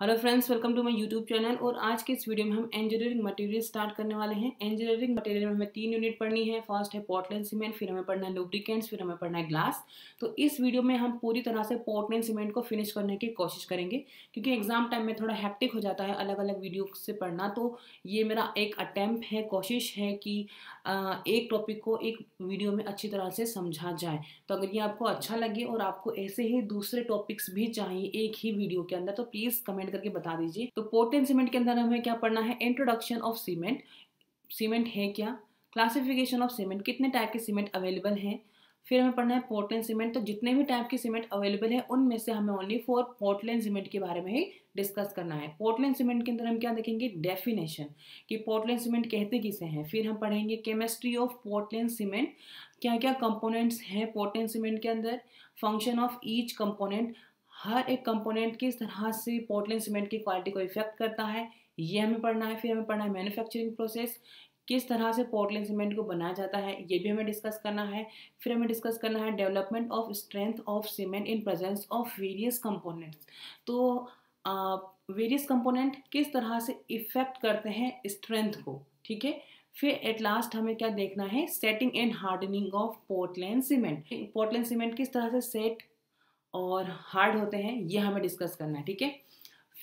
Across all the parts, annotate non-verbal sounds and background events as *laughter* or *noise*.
Hello friends welcome to my YouTube channel और आज के इस वीडियो में हम इंजीनियरिंग मटेरियल स्टार्ट करने वाले हैं इंजीनियरिंग मटेरियल में हमें तीन यूनिट पढ़नी है फर्स्ट है पोर्टलैंड सीमेंट फिर हमें पढ़ना है लुब्रिकेंट्स फिर हमें पढ़ना है ग्लास तो इस वीडियो में हम पूरी तरह से पोर्टलैंड सीमेंट को फिनिश करने की कोशिश करेंगे क्योंकि एग्जाम टाइम में थोड़ा हैप्टिक हो जाता है अलग अलग वीडियो से पढ़ना तो ये मेरा एक अटैम्प्ट है कोशिश है कि एक टॉपिक को एक वीडियो में अच्छी तरह से समझा जाए तो अगर ये आपको अच्छा लगे और आपको ऐसे ही दूसरे टॉपिक्स भी चाहिए एक ही वीडियो के अंदर तो प्लीज़ कमेंट करके बता दीजिए तो पोर्टेन सीमेंट के अंदर हमें क्या पढ़ना है इंट्रोडक्शन ऑफ सीमेंट सीमेंट है क्या क्लासिफिकेशन ऑफ सीमेंट कितने टाइप के सीमेंट अवेलेबल हैं फिर हमें पढ़ना है पोर्टलैंड सीमेंट तो जितने भी टाइप के सीमेंट अवेलेबल है उनमें से हमें ओनली फॉर पोर्टलैंड सीमेंट के बारे में ही डिस्कस करना है पोर्टलैंड सीमेंट के अंदर हम क्या देखेंगे डेफिनेशन कि पोर्टलैंड सीमेंट कहते किसे हैं फिर हम पढ़ेंगे केमिस्ट्री ऑफ पोर्टलैंड सीमेंट क्या क्या कंपोनेंट्स हैं पोर्टलैंड सीमेंट के अंदर फंक्शन ऑफ ईच कंपोनेंट हर एक कंपोनेंट किस तरह से पोर्टलैंड सीमेंट की क्वालिटी को इफेक्ट करता है ये हमें पढ़ना है फिर हमें पढ़ना है मैन्युफैक्चरिंग प्रोसेस किस तरह से पोर्टलैंड सीमेंट को बनाया जाता है ये भी हमें डिस्कस करना है फिर हमें डिस्कस करना है development of strength of cement in presence of various components तो वेरियस कंपोनेंट किस तरह से इफेक्ट करते हैं स्ट्रेंथ को ठीक है फिर एट लास्ट हमें क्या देखना है setting and hardening of Portland cement Portland cement किस तरह से सेट और हार्ड होते हैं ये हमें डिस्कस करना है ठीक है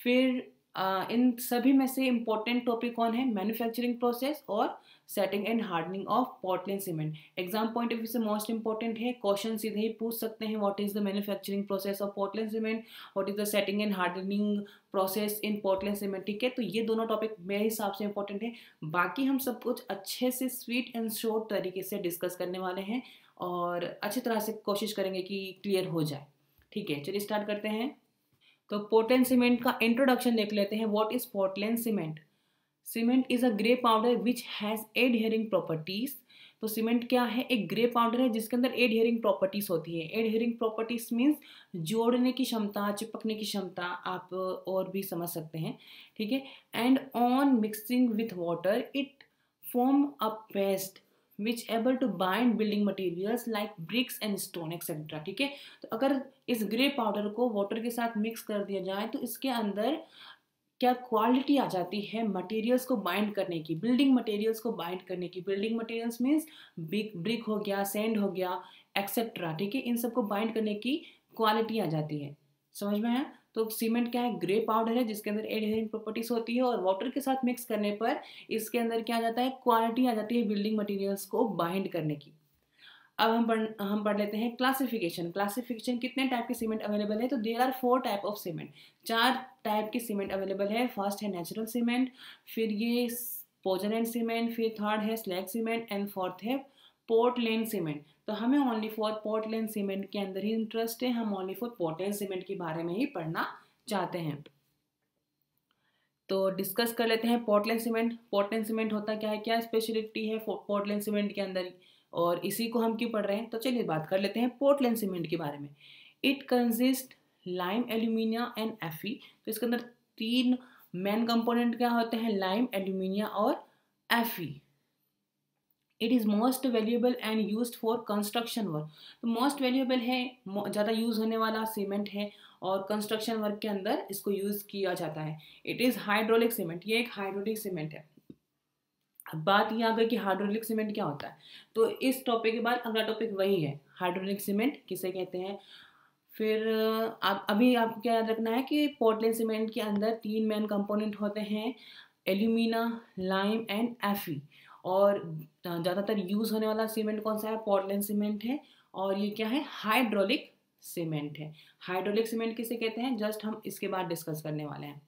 फिर इन सभी में से इम्पोर्टेंट टॉपिक कौन है मैन्युफैक्चरिंग प्रोसेस और setting and hardening of Portland cement exam point of view से मोस्ट इंपॉर्टेंट है क्वेश्चन सीधे ही पूछ सकते हैं what is the manufacturing process of Portland cement what is the setting and hardening process in Portland cement ठीक है तो ये दोनों टॉपिक मेरे हिसाब से इंपॉर्टेंट है बाकी हम सब कुछ अच्छे से स्वीट एंड शॉर्ट तरीके से डिस्कस करने वाले हैं और अच्छी तरह से कोशिश करेंगे कि क्लियर हो जाए ठीक है चलिए स्टार्ट करते हैं तो पोर्टलैंड सीमेंट का इंट्रोडक्शन देख लेते हैं what is Portland cement cement is a grey powder which has adhering properties तो सीमेंट क्या है एक ग्रे पाउडर है जिसके अंदर एड हेयरिंग प्रॉपर्टीज होती है एड हेयरिंग प्रॉपर्टीज मीन्स जोड़ने की क्षमता चिपकने की क्षमता आप और भी समझ सकते हैं ठीक है and on mixing with water it form a paste which able to bind building materials like bricks and stone etcetera ठीक है तो अगर इस ग्रे पाउडर को वाटर के साथ मिक्स कर दिया जाए तो इसके अंदर क्या क्वालिटी आ जाती है मटेरियल्स को बाइंड करने की बिल्डिंग मटेरियल्स को बाइंड करने की building materials means big brick हो गया सेंड हो गया एक्सेट्रा ठीक है इन सबको बाइंड करने की क्वालिटी आ जाती है समझ में आया तो सीमेंट क्या है ग्रे पाउडर है जिसके अंदर एडहेरिंग प्रॉपर्टीज होती है और वाटर के साथ मिक्स करने पर इसके अंदर क्या आ जाता है क्वालिटी आ जाती है बिल्डिंग मटेरियल्स को बाइंड करने की अब हम पढ़ हम पढ़ लेते हैं क्लासिफिकेशन क्लासिफिकेशन कितने टाइप के सीमेंट तो अवेलेबल है तो there are four type of cement चार टाइप के सीमेंट अवेलेबल है फर्स्ट है नेचुरल सीमेंट फिर ये एंड सीमेंट फिर थर्ड है स्लैग सीमेंट एंड फोर्थ है पोर्टलैन सीमेंट तो हमें ओनली फॉर पोर्टलैन सीमेंट के अंदर ही इंटरेस्ट है हम ओनली फॉर पोर्टलैंड सीमेंट के बारे में ही पढ़ना चाहते हैं तो डिस्कस कर लेते हैं पोर्टलैंड सीमेंट पोर्टलैंड सीमेंट होता क्या है क्या स्पेशलिटी है पोर्टलैंड सीमेंट के अंदर और इसी को हम क्यों पढ़ रहे हैं तो चलिए बात कर लेते हैं पोर्टलैंड सीमेंट के बारे में it consist lime alumina and एफी तो इसके अंदर तीन मेन कंपोनेंट क्या होते हैं लाइम एल्यूमिनिया और एफी it is most valuable and use for construction work तो मोस्ट वैल्यूएबल है ज़्यादा यूज़ होने वाला सीमेंट है और कंस्ट्रक्शन वर्क के अंदर इसको यूज़ किया जाता है इट इज़ हाइड्रोलिक सीमेंट ये एक हाइड्रोलिक सीमेंट है अब बात यह आ गई कि हाइड्रोलिक सीमेंट क्या होता है तो इस टॉपिक के बाद अगला टॉपिक वही है हाइड्रोलिक सीमेंट किसे कहते हैं फिर आप अभी आपको क्या याद रखना है कि पोर्टलैंड सीमेंट के अंदर तीन मेन कंपोनेंट होते हैं एल्यूमिना लाइम एंड एफी और ज़्यादातर यूज़ होने वाला सीमेंट कौन सा है पोर्टलैंड सीमेंट है और ये क्या है हाइड्रोलिक सीमेंट है हाइड्रोलिक सीमेंट किसे कहते हैं जस्ट हम इसके बाद डिस्कस करने वाले हैं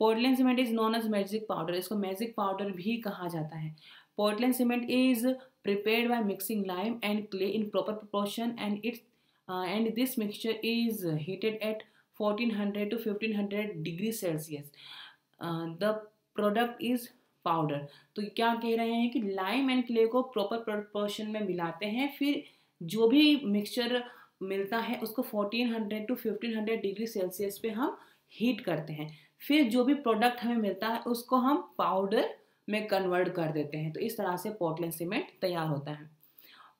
Portland cement is known as magic powder इसको मैजिक पाउडर भी कहा जाता है Portland cement is prepared by mixing lime and clay in proper proportion and its and this mixture is heated at 1400 fifteen 1500 degree Celsius the product is powder तो क्या कह रहे हैं कि लाइम एंड क्ले को प्रॉपर प्रोपोर्शन में मिलाते हैं फिर जो भी मिक्सचर मिलता है उसको 1400 टू 1500 डिग्री सेल्सियस पे हम हीट करते हैं फिर जो भी प्रोडक्ट हमें मिलता है उसको हम पाउडर में कन्वर्ट कर देते हैं तो इस तरह से पोर्टलैंड सीमेंट तैयार होता है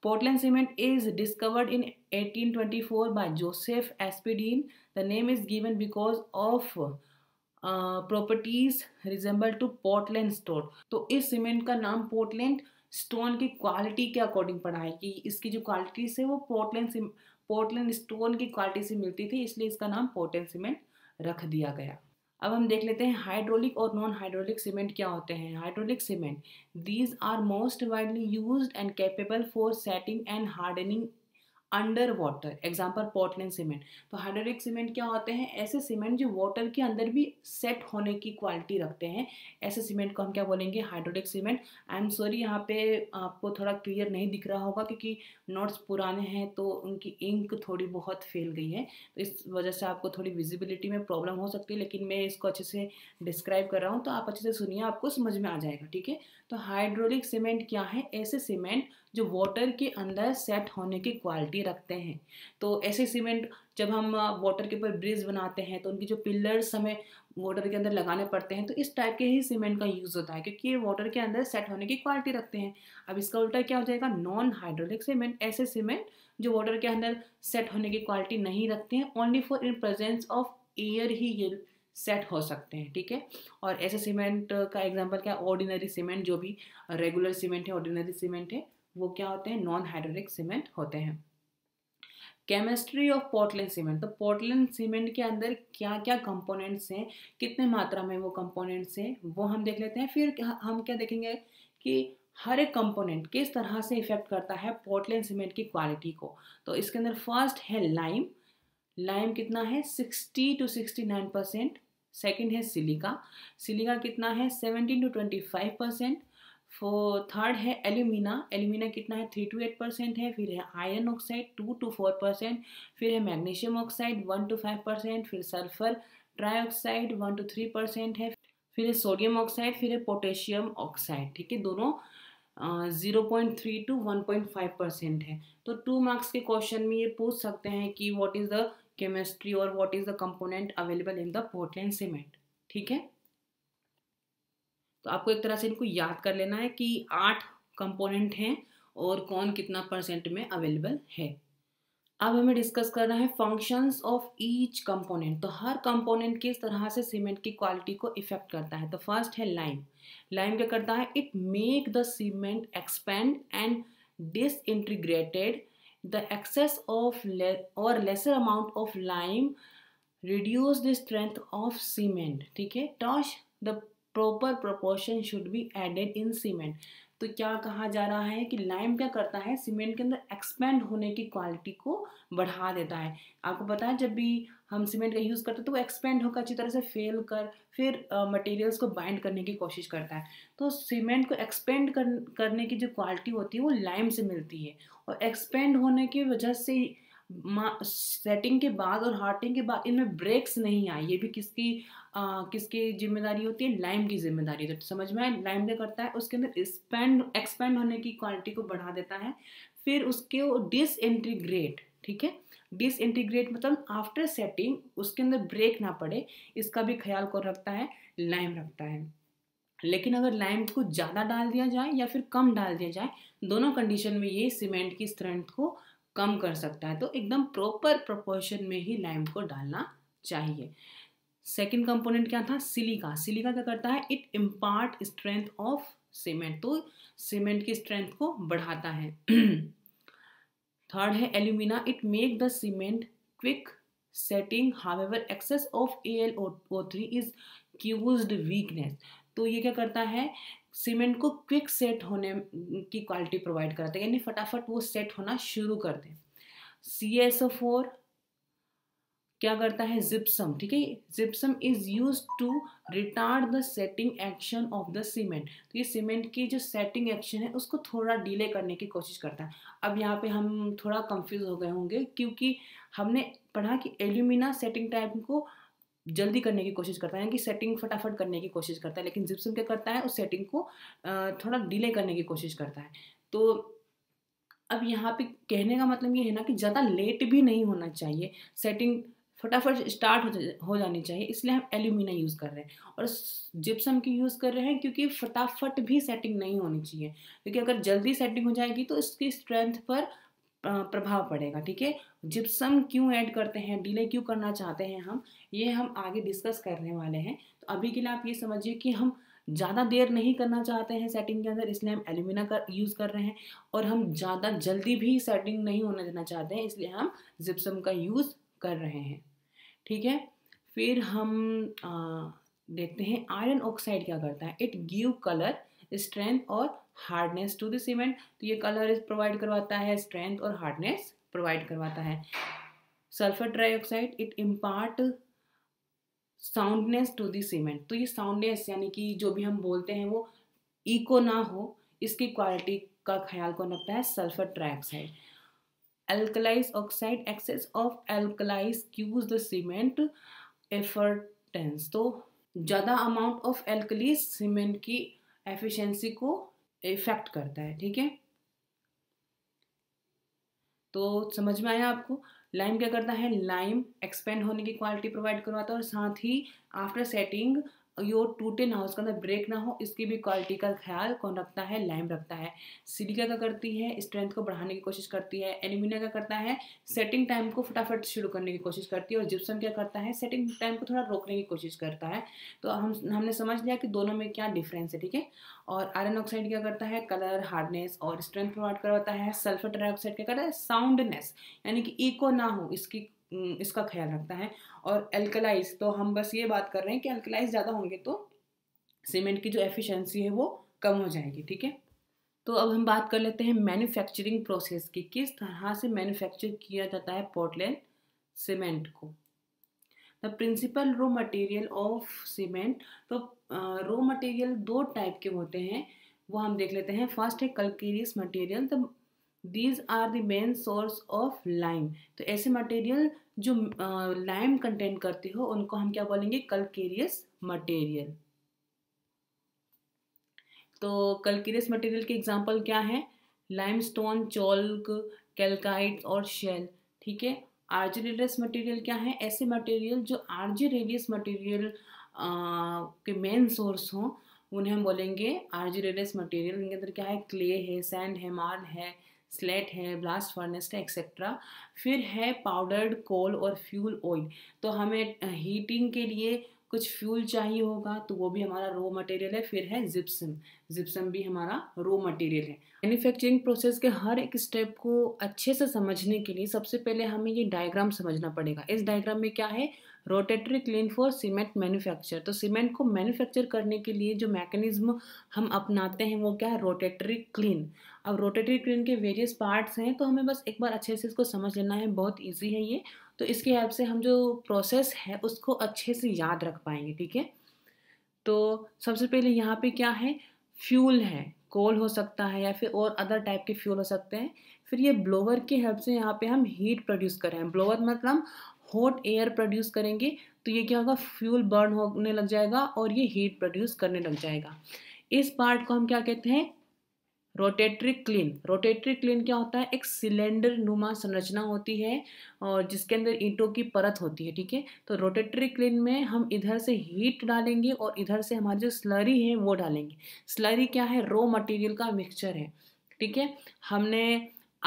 Portland cement is discovered in 1824 by Joseph Aspdin the name is given because of properties resemble to Portland stone तो इस सीमेंट का नाम पोर्टलैंड स्टोन की क्वालिटी के अकॉर्डिंग पड़ा है कि इसकी जो क्वालिटी से वो पोर्टलैंड पोर्टलैंड स्टोन की क्वालिटी से मिलती थी इसलिए इसका नाम पोर्टलैंड सीमेंट रख दिया गया अब हम देख लेते हैं हाइड्रोलिक और नॉन हाइड्रोलिक सीमेंट क्या होते हैं hydraulic cement these are most widely use and capable for setting and hardening under water example Portland cement तो हाइड्रोलिक सीमेंट क्या होते हैं ऐसे सीमेंट जो वाटर के अंदर भी सेट होने की क्वालिटी रखते हैं ऐसे सीमेंट को हम क्या बोलेंगे hydraulic cement I am sorry यहाँ पे आपको थोड़ा क्लियर नहीं दिख रहा होगा क्योंकि नोट्स पुराने हैं तो उनकी इंक थोड़ी बहुत फैल गई है तो इस वजह से आपको थोड़ी विजिबिलिटी में प्रॉब्लम हो सकती है लेकिन मैं इसको अच्छे से डिस्क्राइब कर रहा हूँ तो आप अच्छे से सुनिए आपको समझ में आ जाएगा ठीक है तो हाइड्रोलिक सीमेंट क्या है ऐसे सीमेंट जो वाटर के अंदर सेट होने की क्वालिटी रखते हैं तो ऐसे सीमेंट जब हम वाटर के ऊपर ब्रिज बनाते हैं तो उनकी जो पिलर्स हमें वाटर के अंदर लगाने पड़ते हैं तो इस टाइप के ही सीमेंट का यूज़ होता है क्योंकि ये वाटर के अंदर सेट होने की क्वालिटी रखते हैं अब इसका उल्टा क्या हो जाएगा नॉन हाइड्रोलिक सीमेंट ऐसे सीमेंट जो वाटर के अंदर सेट होने की क्वालिटी नहीं रखते हैं only for in presence of air ही ये सेट हो सकते हैं ठीक है और ऐसे सीमेंट का एग्जाम्पल क्या ऑर्डिनरी सीमेंट जो भी रेगुलर सीमेंट है ऑर्डिनरी सीमेंट है वो क्या होते हैं नॉन हाइड्रोलिक सीमेंट होते हैं केमिस्ट्री ऑफ पोर्टलैंड सीमेंट तो पोर्टलैंड सीमेंट के अंदर क्या क्या कंपोनेंट्स हैं कितने मात्रा में वो कंपोनेंट्स हैं वो हम देख लेते हैं फिर हम क्या देखेंगे कि हर एक कंपोनेंट किस तरह से इफेक्ट करता है पोर्टलैंड सीमेंट की क्वालिटी को तो इसके अंदर फर्स्ट है लाइम लाइम कितना है sixty to sixty nine percent second है सिलिका सिलिका कितना है seventeen to twenty five percent four third है एल्यूमिना एल्यूमिना कितना है थ्री टू एट परसेंट है फिर है iron oxide two to four percent फिर है magnesium oxide one to five percent फिर sulphur trioxide one to three percent है फिर है सोडियम ऑक्साइड फिर है पोटेशियम ऑक्साइड ठीक है दोनों zero point three to one point five percent है तो टू मार्क्स के क्वेश्चन में ये पूछ सकते हैं कि वॉट इज़ द केमिस्ट्री और what is the component available in the Portland cement ठीक है तो आपको एक तरह से इनको याद कर लेना है कि आठ कंपोनेंट हैं और कौन कितना परसेंट में अवेलेबल है अब हमें डिस्कस करना है फंक्शंस ऑफ ईच कंपोनेंट तो हर कंपोनेंट किस तरह से सीमेंट की क्वालिटी को इफेक्ट करता है तो फर्स्ट है लाइम लाइम क्या करता है it make the cement expand and disintegrated the excess of और lesser amount of lime reduce the strength of cement ठीक है thus the proper proportion should be added in cement तो क्या कहा जा रहा है कि लाइम क्या करता है सीमेंट के अंदर एक्सपेंड होने की क्वालिटी को बढ़ा देता है आपको पता है जब भी हम सीमेंट का यूज़ करते हैं तो वो एक्सपेंड होकर अच्छी तरह से फेल कर फिर मटेरियल्स uh, को बाइंड करने की कोशिश करता है तो सीमेंट को एक्सपेंड कर, करने की जो क्वालिटी होती है वो लाइम से मिलती है और एक्सपेंड होने की वजह से सेटिंग के बाद और हार्टिंग के बाद इनमें ब्रेक्स नहीं आए ये भी किसकी किसकी जिम्मेदारी होती है लाइम की जिम्मेदारी होती है समझ में आए लाइम क्या करता है उसके अंदर स्पेंड एक्सपेंड होने की क्वालिटी को बढ़ा देता है फिर उसके वो डिसइंटीग्रेट ठीक है डिसइंटीग्रेट मतलब आफ्टर सेटिंग उसके अंदर ब्रेक ना पड़े इसका भी ख्याल कौन रखता है लाइम रखता है लेकिन अगर लाइम को ज़्यादा डाल दिया जाए या फिर कम डाल दिया जाए दोनों कंडीशन में ये सीमेंट की स्ट्रेंथ को कम कर सकता है तो एकदम प्रॉपर प्रोपोर्शन में ही लाइम को डालना चाहिए सेकेंड कंपोनेंट क्या था सिलिका सिलिका क्या करता है it impart strength of cement तो सीमेंट की स्ट्रेंथ को बढ़ाता है थर्ड *clears throat* है alumina it make the cement quick setting however excess of A L O three is cause weakness तो ये क्या करता है सीमेंट को क्विक सेट होने की क्वालिटी प्रोवाइड कराता है यानी फटाफट वो सेट होना शुरू कर दे सी एस ओ फोर क्या करता है जिप्सम ठीक है gypsum is use to retard the setting action of the cement तो ये सीमेंट की जो सेटिंग एक्शन है उसको थोड़ा डिले करने की कोशिश करता है अब यहाँ पे हम थोड़ा कंफ्यूज हो गए होंगे क्योंकि हमने पढ़ा कि एल्यूमिना सेटिंग टाइम को जल्दी करने की कोशिश करता है यानी कि सेटिंग फटाफट करने की कोशिश करता है लेकिन जिप्सम क्या करता है उस सेटिंग को थोड़ा डिले करने की कोशिश करता है तो अब यहाँ पे कहने का मतलब ये है ना कि ज़्यादा लेट भी नहीं होना चाहिए सेटिंग फटाफट स्टार्ट हो जानी चाहिए इसलिए हम एल्यूमिना यूज़ कर रहे हैं और जिप्सम की यूज़ कर रहे हैं क्योंकि फटाफट भी सेटिंग नहीं होनी चाहिए क्योंकि अगर जल्दी सेटिंग हो जाएगी तो इसकी स्ट्रेंथ पर प्रभाव पड़ेगा ठीक है जिप्सम क्यों ऐड करते हैं डिले क्यों करना चाहते हैं हम ये हम आगे डिस्कस करने वाले हैं तो अभी के लिए आप ये समझिए कि हम ज़्यादा देर नहीं करना चाहते हैं सेटिंग के अंदर इसलिए हम एल्यूमिना का यूज़ कर रहे हैं और हम ज़्यादा जल्दी भी सेटिंग नहीं होने देना चाहते हैं इसलिए हम जिप्सम का यूज़ कर रहे हैं ठीक है फिर हम आ, देखते हैं आयरन ऑक्साइड क्या करता है इट गिव कलर स्ट्रेंथ और हार्डनेस टू द सीमेंट तो ये कलर प्रोवाइड करवाता है स्ट्रेंथ और हार्डनेस प्रोवाइड करवाता है sulphur dioxide it impart soundness to the cement तो ये साउंडनेस यानी कि जो भी हम बोलते हैं वो इको ना हो इसकी क्वालिटी का ख्याल कौन रखता है sulphur trioxide alkalized oxide excess of alkalized gives the cement effertence तो ज़्यादा अमाउंट ऑफ एल्कलीज सीमेंट की एफिशिएंसी को इफेक्ट करता है ठीक है तो समझ में आया आपको लाइम क्या करता है लाइम एक्सपेंड होने की क्वालिटी प्रोवाइड करवाता है और साथ ही आफ्टर सेटिंग यो टूटे ना हो उसके अंदर ब्रेक ना हो इसकी भी क्वालिटी का ख्याल कौन रखता है लैम रखता है सिलिका क्या करती है स्ट्रेंथ को बढ़ाने की कोशिश करती है एल्यूमिनियम क्या करता है सेटिंग टाइम को फटाफट शुरू करने की कोशिश करती है और जिप्सम क्या करता है सेटिंग टाइम को थोड़ा रोकने की कोशिश करता है तो हम हमने समझ लिया कि दोनों में क्या डिफरेंस है ठीक है और आयरन ऑक्साइड क्या करता है कलर हार्डनेस और स्ट्रेंथ प्रोवाइड करवाता है सल्फर डाइऑक्साइड क्या करता है साउंडनेस यानी कि इको ना हो इसकी इसका ख्याल रखता है और एल्कलाइज तो हम बस ये बात कर रहे हैं कि एल्कलाइज ज़्यादा होंगे तो सीमेंट की जो एफिशिएंसी है वो कम हो जाएगी ठीक है तो अब हम बात कर लेते हैं मैन्युफैक्चरिंग प्रोसेस की किस तरह से मैन्युफैक्चर किया जाता है पोर्टलैंड सीमेंट को the principal raw material of cement तो रो मटेरियल दो टाइप के होते हैं वो हम देख लेते हैं फर्स्ट है calcareous material the these are the main source of lime तो ऐसे मटेरियल जो लाइम uh, कंटेंट करते हो उनको हम क्या बोलेंगे कलकेरियस मटेरियल तो कलकेरियस मटेरियल के एग्जांपल क्या है लाइमस्टोन चौल्क कैलकाइट और शेल ठीक है आर्जरेडियस मटेरियल क्या है ऐसे मटेरियल जो आर्जरेडियस मटेरियल के मेन सोर्स हों उन्हें हम बोलेंगे आर्जरेडियस मटेरियल इनके अंदर क्या है क्ले है सैंड है मार्ल है स्लेट है ब्लास्ट फर्नेस है एक्सेट्रा फिर है पाउडर्ड कोल और फ्यूल ऑयल तो हमें हीटिंग के लिए कुछ फ्यूल चाहिए होगा तो वो भी हमारा रॉ मटेरियल है फिर है जिप्सम जिप्सम भी हमारा रॉ मटेरियल है मैन्युफैक्चरिंग प्रोसेस के हर एक स्टेप को अच्छे से समझने के लिए सबसे पहले हमें ये डायग्राम समझना पड़ेगा इस डायग्राम में क्या है rotatory kiln for cement manufacture तो सीमेंट को मैन्युफैक्चर करने के लिए जो मैकेनिज्म हम अपनाते हैं वो क्या है रोटेटरी क्लीन अब रोटेटरी क्रेन के वेरियस पार्ट्स हैं तो हमें बस एक बार अच्छे से इसको समझ लेना है बहुत ईजी है ये तो इसके हेल्प से हम जो प्रोसेस है उसको अच्छे से याद रख पाएंगे ठीक है तो सबसे पहले यहाँ पे क्या है फ्यूल है कोल हो सकता है या फिर और अदर टाइप के फ्यूल हो सकते हैं फिर ये ब्लोवर की हेल्प से यहाँ पे हम हीट प्रोड्यूस कर रहे हैं ब्लोवर मतलब हॉट एयर प्रोड्यूस करेंगे तो ये क्या होगा फ्यूल बर्न होने लग जाएगा और ये हीट प्रोड्यूस करने लग जाएगा इस पार्ट को हम क्या कहते हैं रोटेटरी क्लीन रोटेटरी क्लीन क्या होता है एक सिलेंडर नुमा संरचना होती है और जिसके अंदर ईंटों की परत होती है ठीक है तो रोटेटरी क्लीन में हम इधर से हीट डालेंगे और इधर से हमारी जो स्लरी है वो डालेंगे स्लरी क्या है रो मटेरियल का मिक्सचर है ठीक है हमने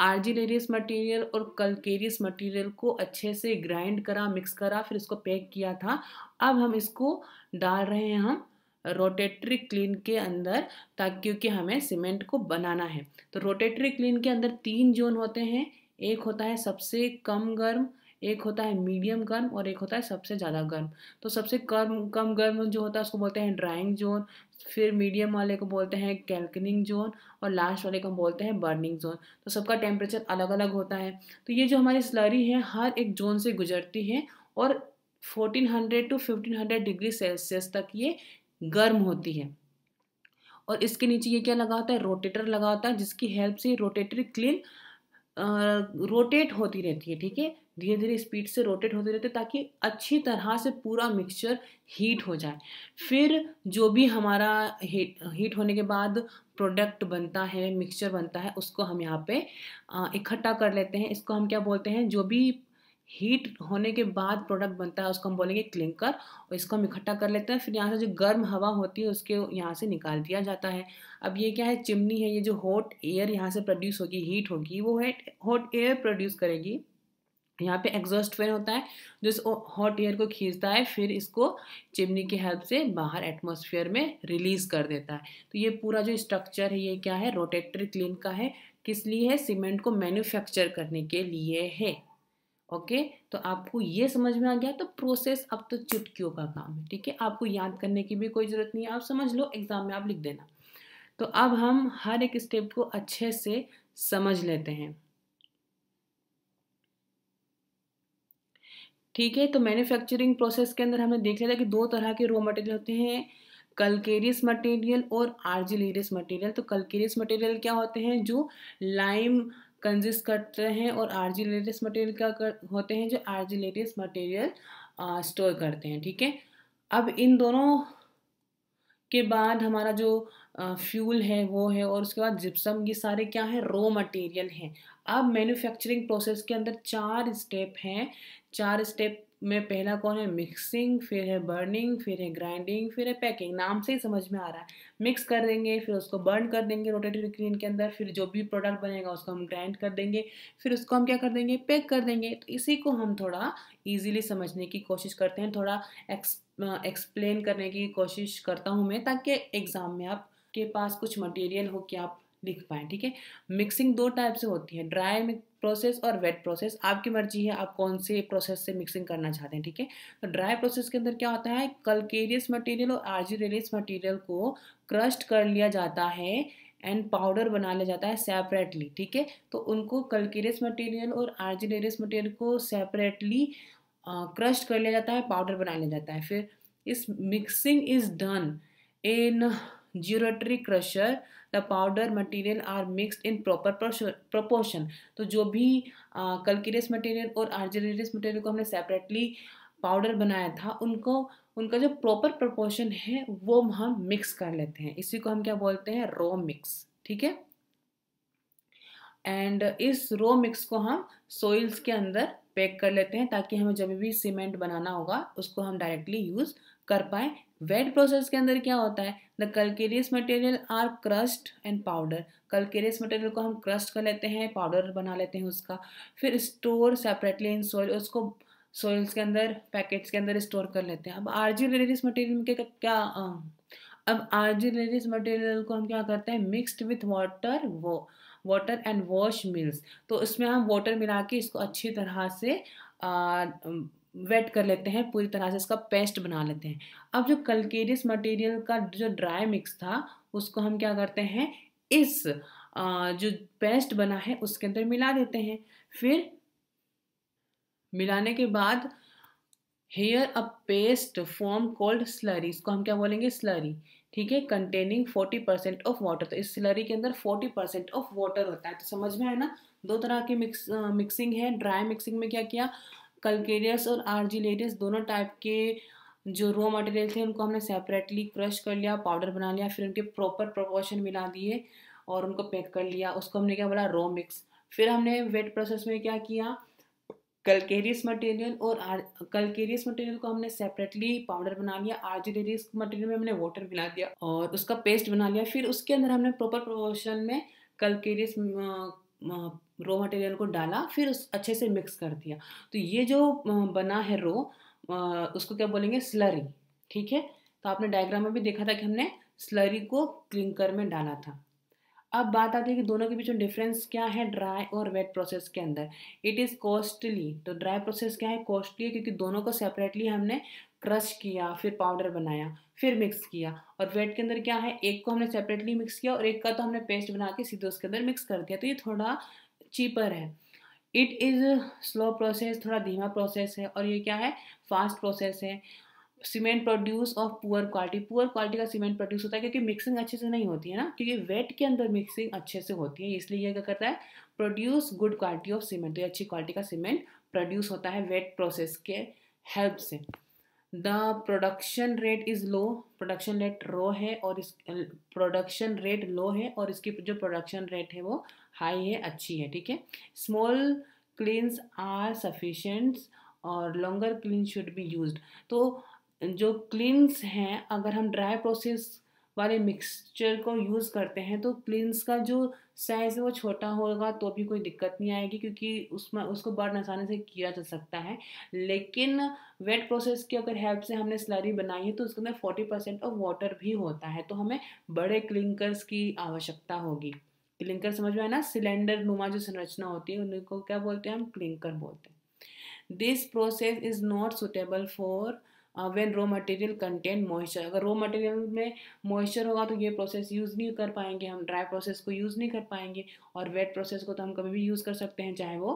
आर्जिलेरियस मटेरियल और कलकेरियस मटेरियल को अच्छे से ग्राइंड करा मिक्स करा फिर इसको पैक किया था अब हम इसको डाल रहे हैं हम रोटेटरी क्लीन के अंदर ताकि क्योंकि हमें सीमेंट को बनाना है तो रोटेटरी क्लीन के अंदर तीन जोन होते हैं एक होता है सबसे कम गर्म एक होता है मीडियम गर्म और एक होता है सबसे ज़्यादा गर्म तो सबसे कम कम गर्म जो होता है उसको बोलते हैं ड्राइंग जोन फिर मीडियम वाले को बोलते हैं कैल्कनिंग जोन और लास्ट वाले को हम बोलते हैं बर्निंग जोन तो सबका टेम्परेचर अलग अलग होता है तो ये जो हमारी स्लरी है हर एक जोन से गुजरती है और 1400 टू 1500 डिग्री सेल्सियस तक ये गर्म होती है और इसके नीचे ये क्या लगा होता है रोटेटर लगा होता है जिसकी हेल्प से रोटेटरी क्लीन रोटेट होती रहती है ठीक है धीरे धीरे स्पीड से रोटेट होते रहते ताकि अच्छी तरह से पूरा मिक्सचर हीट हो जाए फिर जो भी हमारा हीट हीट होने के बाद प्रोडक्ट बनता है मिक्सचर बनता है उसको हम यहाँ पे इकट्ठा कर लेते हैं इसको हम क्या बोलते हैं जो भी हीट होने के बाद प्रोडक्ट बनता है उसको हम बोलेंगे क्लिंकर और इसको हम इकट्ठा कर लेते हैं फिर यहाँ से जो गर्म हवा होती है उसके यहाँ से निकाल दिया जाता है अब ये क्या है चिमनी है ये जो हॉट एयर यहाँ से प्रोड्यूस होगी हीट होगी वो है हॉट एयर प्रोड्यूस करेगी यहाँ पे एग्जॉस्ट फैन होता है जो इस हॉट एयर को खींचता है फिर इसको चिमनी की हेल्प से बाहर एटमोसफियर में रिलीज कर देता है तो ये पूरा जो स्ट्रक्चर है ये क्या है रोटेटरी क्लीन का है किस लिए है सीमेंट को मैन्युफैक्चर करने के लिए है ओके तो आपको ये समझ में आ गया तो प्रोसेस अब तो चुटकियों का काम है ठीक है आपको याद करने की भी कोई ज़रूरत नहीं है आप समझ लो एग्ज़ाम में आप लिख देना तो अब हम हर एक स्टेप को अच्छे से समझ लेते हैं ठीक है तो मैन्युफैक्चरिंग प्रोसेस के अंदर हमने देख लिया था कि दो तरह के रॉ मटेरियल होते हैं कलकेरियस मटेरियल और आर्जिलेरियस मटेरियल तो कलकेरियस मटेरियल क्या होते हैं जो लाइम कंजिस्ट करते हैं और आर्जिलेटियस मटेरियल क्या कर होते हैं जो आर्जिलेटियस मटेरियल स्टोर करते हैं ठीक है अब इन दोनों के बाद हमारा जो फ्यूल है वो है और उसके बाद जिप्सम ये सारे क्या है रॉ मटेरियल हैं अब मैन्युफैक्चरिंग प्रोसेस के अंदर चार स्टेप हैं चार स्टेप में पहला कौन है मिक्सिंग फिर है बर्निंग फिर है ग्राइंडिंग फिर है पैकिंग नाम से ही समझ में आ रहा है मिक्स कर देंगे फिर उसको बर्न कर देंगे रोटेटरी क्रीन के अंदर फिर जो भी प्रोडक्ट बनेगा उसको हम ग्राइंड कर देंगे फिर उसको हम क्या कर देंगे पैक कर देंगे तो इसी को हम थोड़ा ईजिली समझने की कोशिश करते हैं थोड़ा एक्स एक्सप्लेन करने की कोशिश करता हूँ मैं ताकि एग्ज़ाम में आपके पास कुछ मटेरियल हो कि आप लिख पाएँ ठीक है मिक्सिंग दो टाइप से होती है ड्राई प्रोसेस और वेट प्रोसेस आपकी मर्जी है आप कौन से प्रोसेस से मिक्सिंग करना चाहते हैं ठीक है तो ड्राई प्रोसेस के अंदर क्या होता है कलकेरियस मटेरियल और आर्जीरेरियस मटेरियल को क्रस्ट कर लिया जाता है एंड पाउडर बना लिया जाता है सेपरेटली ठीक है तो उनको कलकेरियस मटेरियल और आर्जीरेरियस मटेरियल को सेपरेटली क्रस्ट कर लिया जाता है पाउडर बना लिया जाता है फिर इस mixing is done in gyratory crusher the powder material are mixed in proper proportion तो जो भी कल्किरियस मटेरियल और आर्जिलियस मटेरियल को हमने सेपरेटली पाउडर बनाया था उनको उनका जो प्रॉपर प्रपोर्शन है वो हम मिक्स कर लेते हैं इसी को हम क्या बोलते हैं रो मिक्स ठीक है एंड इस रो मिक्स को हम सोइल्स के अंदर पैक कर लेते हैं ताकि हमें जब भी सीमेंट बनाना होगा उसको हम डायरेक्टली यूज़ कर पाए वेट प्रोसेस के अंदर क्या होता है the calcareous material are crushed and powder calcareous material को हम क्रस्ट कर लेते हैं पाउडर बना लेते हैं उसका फिर स्टोर सेपरेटली इन सोइल उसको सोइल्स के अंदर पैकेट्स के अंदर स्टोर कर लेते हैं अब आर्जिलेरियस मटेरियल के क्या क्या अब आर्जिलेरियस मटेरियल को हम क्या करते हैं मिक्सड विथ वाटर वो वाटर एंड वॉश मिल्स तो इसमें हम वाटर मिला के इसको अच्छी तरह से आ, वेट कर लेते हैं पूरी तरह से इसका पेस्ट बना लेते हैं अब जो कलकेरियस मटेरियल का जो ड्राई मिक्स था उसको हम क्या करते हैं इस जो पेस्ट बना है उसके अंदर मिला देते हैं फिर मिलाने के बाद here a paste form called slurry इसको हम क्या बोलेंगे स्लरी ठीक है containing forty percent of water तो इस स्लरी के अंदर फोर्टी परसेंट ऑफ वाटर होता है तो समझ में है ना दो तरह की मिक्स मिक्सिंग है ड्राई मिक्सिंग में क्या किया कलकेरियस और आर्जिलेरियस दोनों टाइप के जो रॉ मटेरियल थे उनको हमने सेपरेटली क्रश कर लिया पाउडर बना लिया फिर उनके प्रॉपर प्रोपोर्शन मिला दिए और उनको पैक कर लिया उसको हमने क्या बोला रॉ मिक्स फिर हमने वेट प्रोसेस में क्या किया कलकेरियस मटेरियल और कलकेरियस मटेरियल को हमने सेपरेटली पाउडर बना लिया आर्जिलेरियस मटेरियल में हमने वाटर मिला दिया और उसका पेस्ट बना लिया फिर उसके अंदर हमने प्रॉपर प्रोपोर्शन में कलकेरियस रो मटेरियल को डाला फिर उस अच्छे से मिक्स कर दिया तो ये जो बना है रो उसको क्या बोलेंगे स्लरी ठीक है तो आपने डायग्राम में भी देखा था कि हमने स्लरी को क्लिंकर में डाला था अब बात आती है कि दोनों के बीच में डिफरेंस क्या है ड्राई और वेट प्रोसेस के अंदर इट इज़ कॉस्टली तो ड्राई प्रोसेस क्या है कॉस्टली है क्योंकि दोनों को सेपरेटली हमने क्रश किया फिर पाउडर बनाया फिर मिक्स किया और वेट के अंदर क्या है एक को हमने सेपरेटली मिक्स किया और एक का तो हमने पेस्ट बना के सीधे उसके अंदर मिक्स कर दिया तो ये थोड़ा चीपर है इट इज़ स्लो प्रोसेस थोड़ा धीमा प्रोसेस है और ये क्या है फास्ट प्रोसेस है cement produce of poor quality poor quality का सीमेंट प्रोड्यूस होता है क्योंकि मिक्सिंग अच्छे से नहीं होती है ना क्योंकि वेट के अंदर मिक्सिंग अच्छे से होती है इसलिए यह क्या करता है produce good quality of cement तो ये अच्छी क्वालिटी का सीमेंट प्रोड्यूस होता है वेट प्रोसेस के हेल्प से the production rate is low production rate low है और इस प्रोडक्शन रेट लो है और इसकी जो प्रोडक्शन रेट है वो हाई है अच्छी है ठीक है स्मॉल क्लीन्स आर सफिशेंट और longer kiln should be use तो जो क्लीन्स हैं अगर हम ड्राई प्रोसेस वाले मिक्सचर को यूज़ करते हैं तो क्लीन्स का जो साइज़ है वो छोटा होगा तो भी कोई दिक्कत नहीं आएगी क्योंकि उसमें उसको बर्न आसानी से किया जा सकता है लेकिन वेट प्रोसेस की अगर हेल्प से हमने स्लरी बनाई है तो उसके अंदर फोर्टी परसेंट ऑफ वाटर भी होता है तो हमें बड़े क्लिंकर्स की आवश्यकता होगी क्लिंकर समझ में आया ना सिलेंडर नुमा जो संरचना होती है उनको क्या बोलते हैं हम क्लिंकर बोलते हैं this process is not suitable for when raw material contain moisture अगर रॉ मटेरियल में मॉइस्चर होगा तो ये प्रोसेस यूज़ नहीं कर पाएंगे हम ड्राई प्रोसेस को यूज़ नहीं कर पाएंगे और वेट प्रोसेस को तो हम कभी भी यूज़ कर सकते हैं चाहे वो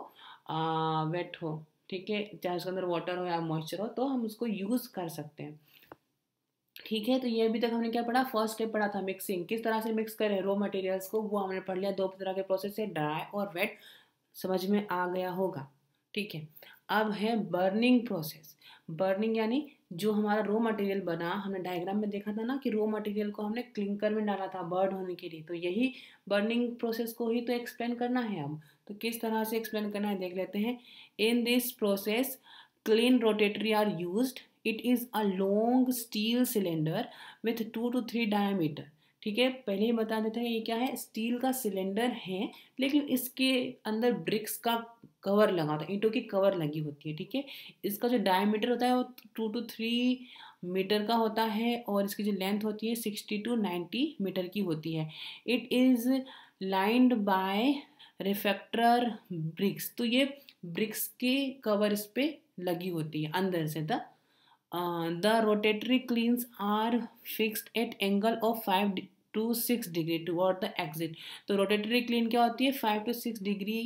वेट uh, हो ठीक है चाहे उसके अंदर वाटर हो या मॉइस्चर हो तो हम उसको यूज़ कर सकते हैं ठीक है तो ये अभी तक हमने क्या पढ़ा फर्स्ट स्टेप पढ़ा था मिक्सिंग किस तरह से मिक्स करें रॉ मटेरियल्स को वो हमने पढ़ लिया दो तरह के प्रोसेस है ड्राई और वेट समझ में आ गया होगा ठीक है अब है बर्निंग प्रोसेस बर्निंग यानी जो हमारा रॉ मटेरियल बना हमने डायग्राम में देखा था ना कि रॉ मटेरियल को हमने क्लिंकर में डाला था बर्न होने के लिए तो यही बर्निंग प्रोसेस को ही तो एक्सप्लेन करना है अब तो किस तरह से एक्सप्लेन करना है देख लेते हैं in this process kiln rotatory are use it is a long steel cylinder with two to three diameter ठीक है पहले ही बता देते हैं ये क्या है स्टील का सिलेंडर है लेकिन इसके अंदर ब्रिक्स का कवर लगा होता है ईंटों की कवर लगी होती है ठीक है इसका जो डायमीटर होता है वो टू टू थ्री मीटर का होता है और इसकी जो लेंथ होती है सिक्सटी टू नाइन्टी मीटर की होती है it is lined by refractory bricks तो ये ब्रिक्स के कवर इस पर लगी होती है अंदर से the the uh, rotatory rotatory are fixed at angle of five to six degree toward the exit तो रोटेटरी क्लीन क्या होती है five to six degree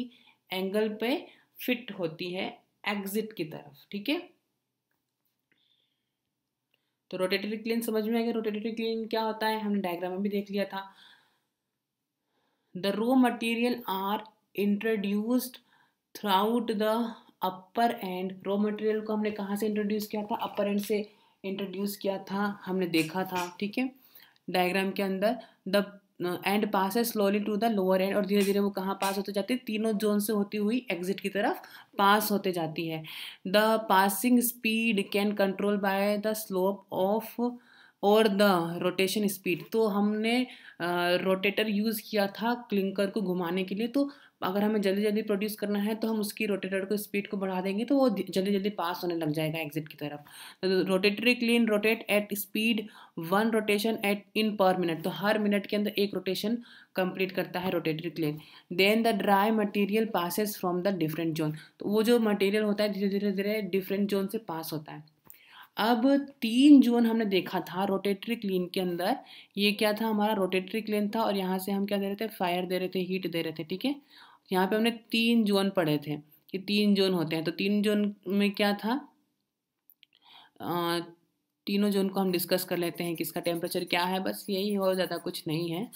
angle पे फिट होती है एग्जिट की तरफ ठीक है तो रोटेटरी क्लीन समझ में आ गया रोटेटरी क्लीन क्या होता है हमने डायग्राम में भी देख लिया था the raw material are introduced throughout the upper end raw material को हमने कहाँ से इंट्रोड्यूस किया था अपर एंड से इंट्रोड्यूस किया था हमने देखा था ठीक है डायग्राम के अंदर द एंड पास है slowly to the lower end और धीरे धीरे वो कहाँ पास होते जाते हैं तीनों जोन से होती हुई एग्जिट की तरफ पास होते जाती है the passing speed can control by the slope of और द रोटेशन स्पीड तो हमने रोटेटर uh, यूज़ किया था क्लिंकर को घुमाने के लिए तो अगर हमें जल्दी जल्दी प्रोड्यूस करना है तो हम उसकी रोटेटर को स्पीड को बढ़ा देंगे तो वो जल्दी जल्दी पास होने लग जाएगा एग्जिट की तरफ तो rotatory kiln rotate at speed one rotation at in per minute तो हर मिनट के अंदर एक रोटेशन कंप्लीट करता है rotatory kiln then the dry material passes from the different zone तो वो जो मटेरियल होता है धीरे धीरे धीरे डिफरेंट जोन से पास होता है अब तीन जोन हमने देखा था रोटेटरी क्लीन के अंदर ये क्या था हमारा रोटेटरी क्लीन था और यहाँ से हम क्या दे रहे थे फायर दे रहे थे हीट दे रहे थे ठीक है यहाँ पे हमने तीन जोन पढ़े थे कि तीन जोन होते हैं तो तीन जोन में क्या था आ, तीनों जोन को हम डिस्कस कर लेते हैं कि इसका टेम्परेचर क्या है बस यही और ज़्यादा कुछ नहीं है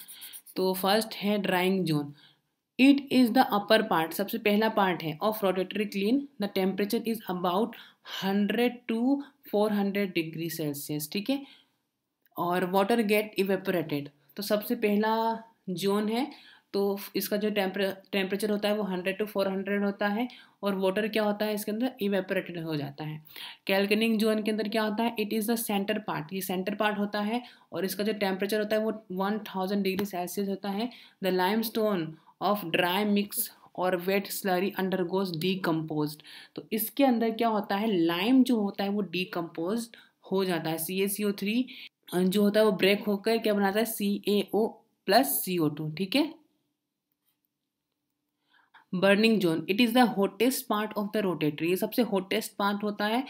तो फर्स्ट है drying zone it is the upper part सबसे पहला पार्ट है of rotatory kiln the temperature is about hundred to four hundred degree Celsius ठीक है और वाटर गेट इवेपोरेटेड तो सबसे पहला जोन है तो इसका जो टेम्परे टेम्परेचर होता है वो हंड्रेड टू फोर हंड्रेड होता है और वाटर क्या होता है इसके अंदर इवेपोरेटेड हो जाता है कैलकनिंग जोन के अंदर क्या होता है it is the centre part ये सेंटर पार्ट होता है और इसका जो टेम्परेचर होता है वो वन थाउजेंड डिग्री सेल्सियस होता है the limestone of dry mix और wet slurry undergoes decompose तो इसके अंदर क्या होता है लाइम जो होता है वो डीकम्पोज हो जाता है सी ए सी ओ थ्री जो होता है वो ब्रेक होकर क्या बनाता है सी ए ओ प्लस सी ओ टू ठीक है burning zone it is the hottest part of the rotatory ये सबसे हॉटेस्ट पार्ट होता है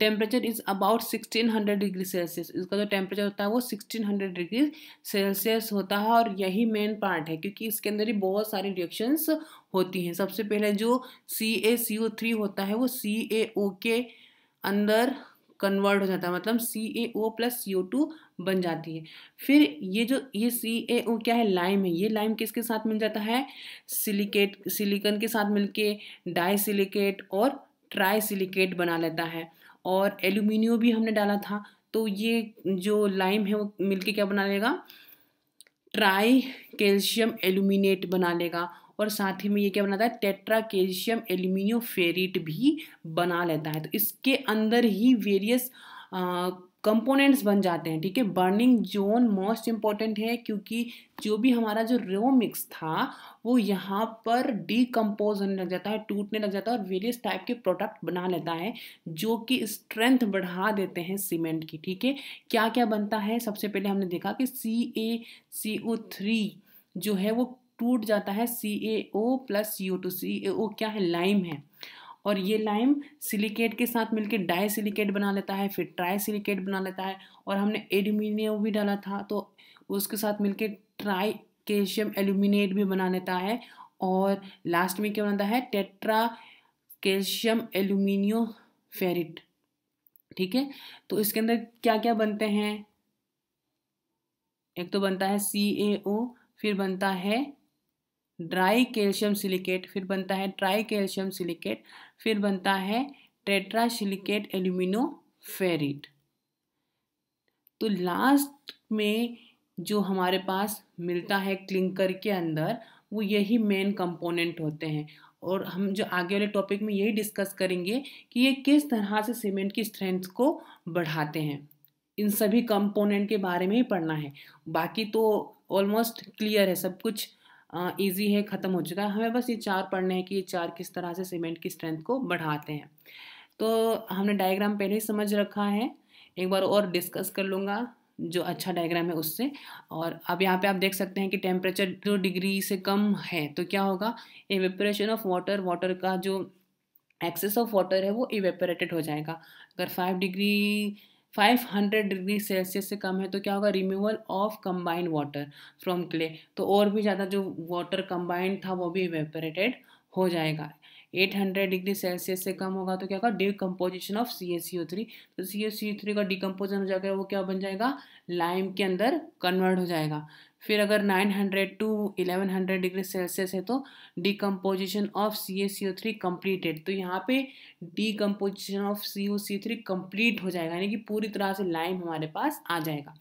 temperature is about sixteen hundred degree Celsius इसका जो टेम्परेचर होता है वो सिक्सटीन हंड्रेड डिग्री सेल्सियस होता है और यही मेन पार्ट है क्योंकि इसके अंदर ही बहुत सारी रिएक्शंस होती हैं सबसे पहले जो सी ए सी ओ थ्री होता है वो सी ए ओ के अंदर कन्वर्ट हो जाता है मतलब सी ए ओ प्लस सी ओ टू बन जाती है फिर ये जो ये सी ए ओ क्या है लाइम है ये लाइम किसके साथ मिल जाता है सिलिकेट सिलिकन के साथ मिलके डाई सिलिकेट और ट्राई सिलिकेट बना लेता है और एल्यूमिनियम भी हमने डाला था तो ये जो लाइम है वो मिलके क्या बना लेगा ट्राई कैल्शियम एल्यूमिनेट बना लेगा और साथ ही में ये क्या बनाता है टेट्रा कैल्शियम एल्यूमिनियो फेरिट भी बना लेता है तो इसके अंदर ही वेरियस कंपोनेंट्स बन जाते हैं ठीक है बर्निंग जोन मोस्ट इम्पॉर्टेंट है क्योंकि जो भी हमारा जो रो मिक्स था वो यहाँ पर डिकम्पोज होने लग जाता है टूटने लग जाता है और वेरियस टाइप के प्रोडक्ट बना लेता है जो कि स्ट्रेंथ बढ़ा देते हैं सीमेंट की ठीक है क्या क्या बनता है सबसे पहले हमने देखा कि सी ए सी ओ थ्री जो है वो टूट जाता है सी ए ओ प्लस सी ओ टू सी ए ओ क्या है लाइम है और ये लाइम सिलिकेट के साथ मिलकर डाई सिलिकेट बना लेता है फिर ट्राई सिलिकेट बना लेता है और हमने एल्यूमिनियम भी डाला था तो उसके साथ मिलकर ट्राई कैल्शियम एल्यूमिनेट भी बना लेता है और लास्ट में क्या बनाता है टेट्रा कैल्शियम एल्यूमिनियो फेरिट ठीक है तो इसके अंदर क्या क्या बनते हैं एक तो बनता है सी ए ओ फिर बनता है ड्राई कैल्शियम सिलिकेट फिर बनता है ट्राई कैल्शियम सिलिकेट फिर बनता है टेट्रासिलिकेट फेरिट तो लास्ट में जो हमारे पास मिलता है क्लिंकर के अंदर वो यही मेन कंपोनेंट होते हैं और हम जो आगे वाले टॉपिक में यही डिस्कस करेंगे कि ये किस तरह से सीमेंट की स्ट्रेंथ को बढ़ाते हैं इन सभी कंपोनेंट के बारे में ही पढ़ना है बाकी तो ऑलमोस्ट क्लियर है सब कुछ ईजी है ख़त्म हो चुका है हमें बस ये चार पढ़ने हैं कि ये चार किस तरह से सीमेंट की स्ट्रेंथ को बढ़ाते हैं तो हमने डायग्राम पहले ही समझ रखा है एक बार और डिस्कस कर लूँगा जो अच्छा डायग्राम है उससे और अब यहाँ पे आप देख सकते हैं कि टेम्परेचर दो डिग्री से कम है तो क्या होगा एवेपरेशन ऑफ वाटर वाटर का जो एक्सेस ऑफ वाटर है वो इवेपरेटेड हो जाएगा अगर फाइव डिग्री 500 डिग्री सेल्सियस से कम है तो क्या होगा removal of combined water from clay तो और भी ज़्यादा जो वाटर कंबाइंड था वो भी वेपरेटेड हो जाएगा 800 डिग्री सेल्सियस से कम होगा तो क्या होगा decomposition of C S C three तो सी एस सी थ्री का डिकम्पोजन हो जाएगा वो क्या बन जाएगा लाइम के अंदर कन्वर्ट हो जाएगा फिर अगर 900 टू 1100 डिग्री सेल्सियस है तो decomposition of C A C O three completed तो यहाँ पे decomposition of C O C three complete हो जाएगा यानी कि पूरी तरह से लाइम हमारे पास आ जाएगा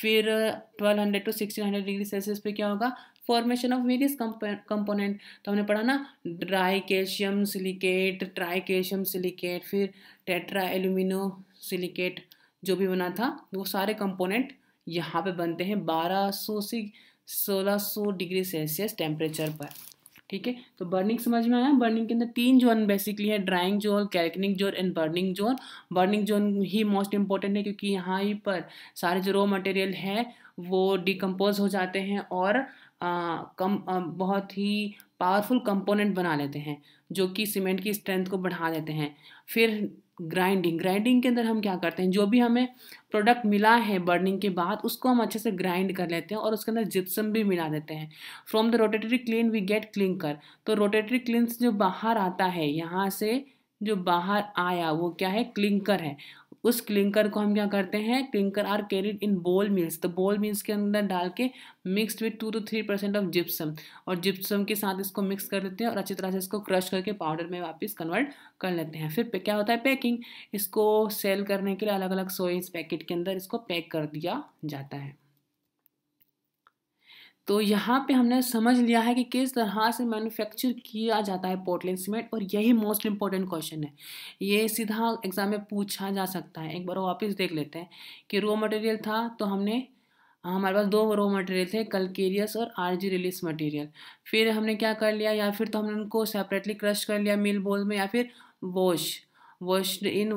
फिर 1200 टू 1600 डिग्री सेल्सियस पे क्या होगा फॉर्मेशन ऑफ वेरियस कंपोनेंट तो हमने पढ़ा ना di calcium silicate tri calcium silicate फिर टेट्रा एल्यूमिनो सिलिकेट जो भी बना था वो सारे कंपोनेंट यहाँ पे बनते हैं 1200 से 1600 डिग्री सेल्सियस टेम्परेचर पर ठीक है तो बर्निंग समझ में आया बर्निंग के अंदर तीन जोन बेसिकली है drying zone calcining zone and burning zone burning zone ही मोस्ट इंपॉर्टेंट है क्योंकि यहाँ ही पर सारे जो रॉ मटेरियल है वो डिकम्पोज हो जाते हैं और आ, कम आ, बहुत ही पावरफुल कंपोनेंट बना लेते हैं जो कि सीमेंट की स्ट्रेंथ को बढ़ा देते हैं फिर ग्राइंडिंग ग्राइंडिंग के अंदर हम क्या करते हैं जो भी हमें प्रोडक्ट मिला है बर्निंग के बाद उसको हम अच्छे से ग्राइंड कर लेते हैं और उसके अंदर जिप्सम भी मिला देते हैं from the rotatory kiln we get clinker तो रोटेटरी क्लीन जो बाहर आता है यहाँ से जो बाहर आया वो क्या है क्लिंकर है उस क्लिंकर को हम क्या करते हैं क्लिंकर आर कैरिड इन बोल मिल्स तो बोल मिल्स के अंदर डाल के mix with two to three percent of gypsum और जिप्सम के साथ इसको मिक्स कर देते हैं और अच्छी तरह से इसको क्रश करके पाउडर में वापस कन्वर्ट कर लेते हैं फिर क्या होता है पैकिंग इसको सेल करने के लिए अलग अलग सोइस पैकेट के अंदर इसको पैक कर दिया जाता है तो यहाँ पे हमने समझ लिया है कि किस तरह से मैन्युफैक्चर किया जाता है पोर्टलैंड सीमेंट और यही मोस्ट इम्पॉर्टेंट क्वेश्चन है ये सीधा एग्जाम में पूछा जा सकता है एक बार वापस देख लेते हैं कि रॉ मटेरियल था तो हमने हमारे पास दो रॉ मटेरियल थे कलकेरियस और आरजी रिलीज मटेरियल फिर हमने क्या कर लिया या फिर तो हमने उनको सेपरेटली क्रश कर लिया मिल बोल में या फिर wash washed in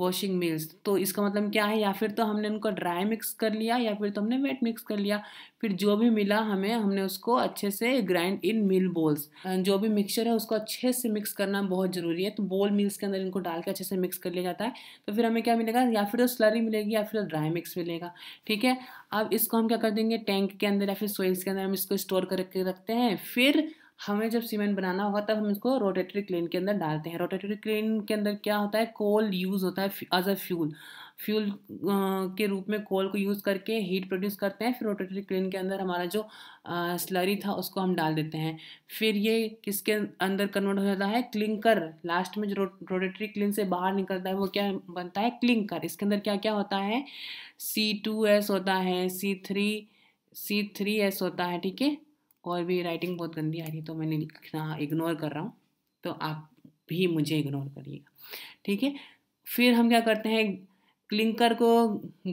washing mills तो इसका मतलब क्या है या फिर तो हमने उनको ड्राई मिक्स कर लिया या फिर तो हमने वेट मिक्स कर लिया फिर जो भी मिला हमें हमने उसको अच्छे से ग्राइंड इन मिल बोल्स जो भी मिक्सचर है उसको अच्छे से मिक्स करना बहुत ज़रूरी है तो बोल मिल्स के अंदर इनको डाल के अच्छे से मिक्स कर लिया जाता है तो फिर हमें क्या मिलेगा या फिर तो स्लरी मिलेगी या फिर तो ड्राई मिक्स मिलेगा ठीक है अब इसको हम क्या कर देंगे टैंक के अंदर या फिर सोइल्स के अंदर हम इसको स्टोर करके रखते हैं फिर हमें जब सीमेंट बनाना होगा तब हम इसको रोटेटरी क्लेन के अंदर डालते हैं रोटेटरी क्लेन के अंदर क्या होता है कोल यूज़ होता है एज अ फ्यूल फ्यूल के रूप में कोल को यूज़ करके हीट प्रोड्यूस करते हैं फिर रोटेटरी क्लेन के अंदर हमारा जो स्लरी था उसको हम डाल देते हैं फिर ये किसके अंदर कन्वर्ट हो जाता है क्लिंकर लास्ट में जो रोटेटरी क्लिन से बाहर निकलता है वो क्या बनता है क्लिंकर इसके अंदर क्या क्या होता है सी टू एस होता है C three C three S होता है ठीक है और भी राइटिंग बहुत गंदी आ रही है तो मैंने लिखना इग्नोर कर रहा हूँ तो आप भी मुझे इग्नोर करिएगा ठीक है फिर हम क्या करते हैं क्लिंकर को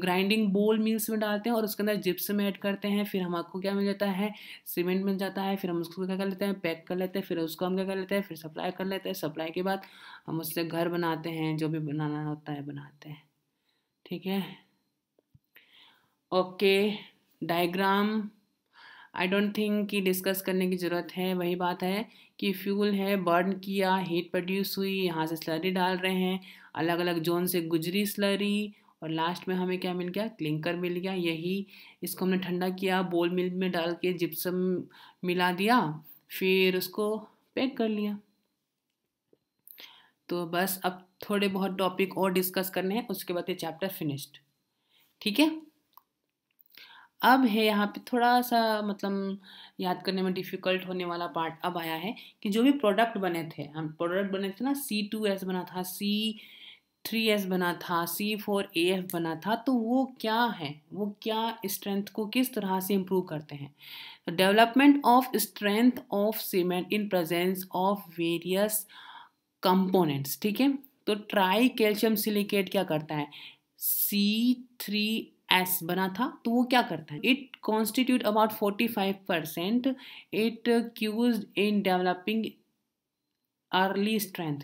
ग्राइंडिंग बोल मिल्स में डालते हैं और उसके अंदर जिप्स में ऐड करते हैं फिर हम आपको क्या मिल जाता है सीमेंट मिल जाता है फिर हम उसको क्या कर लेते हैं पैक कर लेते हैं फिर उसको हम क्या कर लेते हैं फिर सप्लाई कर लेते हैं सप्लाई के बाद हम उससे घर बनाते हैं जो भी बनाना होता है बनाते हैं ठीक है okay diagram I don't think कि डिस्कस करने की ज़रूरत है वही बात है कि फ्यूल है बर्न किया हीट प्रोड्यूस हुई यहाँ से स्लरी डाल रहे हैं अलग अलग जोन से गुजरी स्लरी और लास्ट में हमें क्या मिल गया क्लिंकर मिल गया यही इसको हमने ठंडा किया बोल मिल में डाल के जिप्सम मिला दिया फिर उसको पैक कर लिया तो बस अब थोड़े बहुत टॉपिक और डिस्कस करने हैं उसके बाद ये चैप्टर फिनिश्ड ठीक है अब है यहाँ पे थोड़ा सा मतलब याद करने में डिफ़िकल्ट होने वाला पार्ट अब आया है कि जो भी प्रोडक्ट बने थे हम प्रोडक्ट बने थे ना सी टू एस बना था सी थ्री एस बना था सी फोर ए एफ बना था तो वो क्या है वो क्या स्ट्रेंथ को किस तरह से इम्प्रूव करते हैं development of strength of cement in presence of various components ठीक है तो ट्राई कैल्शियम सिलिकेट क्या करता है सी थ्री एस बना था तो वो क्या करता है it constitute about forty five percent it cause in developing early strength